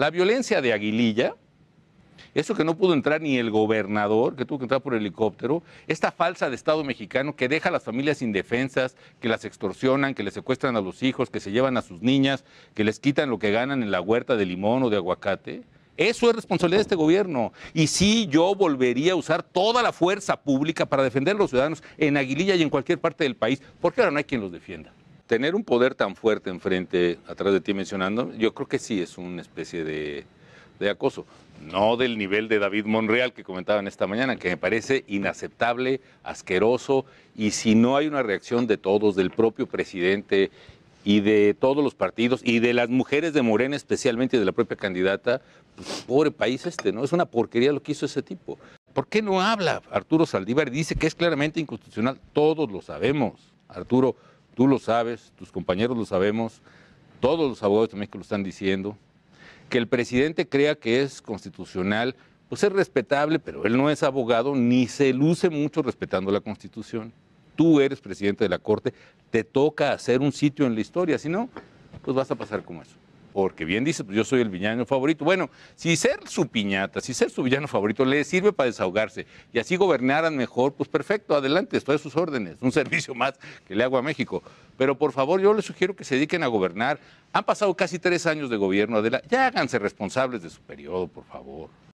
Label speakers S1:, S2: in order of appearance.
S1: La violencia de Aguililla, eso que no pudo entrar ni el gobernador, que tuvo que entrar por helicóptero, esta falsa de Estado mexicano que deja a las familias indefensas, que las extorsionan, que les secuestran a los hijos, que se llevan a sus niñas, que les quitan lo que ganan en la huerta de limón o de aguacate. Eso es responsabilidad de este gobierno. Y sí, yo volvería a usar toda la fuerza pública para defender a los ciudadanos en Aguililla y en cualquier parte del país, porque ahora no hay quien los defienda tener un poder tan fuerte enfrente, atrás de ti mencionando, yo creo que sí es una especie de, acoso. No del nivel de David Monreal que comentaban esta mañana, que me parece inaceptable, asqueroso, y si no hay una reacción de todos, del propio presidente y de todos los partidos y de las mujeres de Morena especialmente y de la propia candidata, pues, pobre país este, ¿no? Es una porquería lo que hizo ese tipo. ¿Por qué no habla Arturo Saldívar? Dice que es claramente inconstitucional, todos lo sabemos, Arturo, Tú lo sabes, tus compañeros lo sabemos, todos los abogados de México lo están diciendo. Que el presidente crea que es constitucional, pues es respetable, pero él no es abogado ni se luce mucho respetando la Constitución. Tú eres presidente de la Corte, te toca hacer un sitio en la historia, si no, pues vas a pasar como eso. Porque bien dice, pues yo soy el villano favorito. Bueno, si ser su piñata, si ser su villano favorito le sirve para desahogarse y así gobernaran mejor, pues perfecto, adelante, estoy a sus órdenes. Un servicio más que le hago a México. Pero por favor, yo les sugiero que se dediquen a gobernar. Han pasado casi tres años de gobierno, Adela. Ya háganse responsables de su periodo, por favor.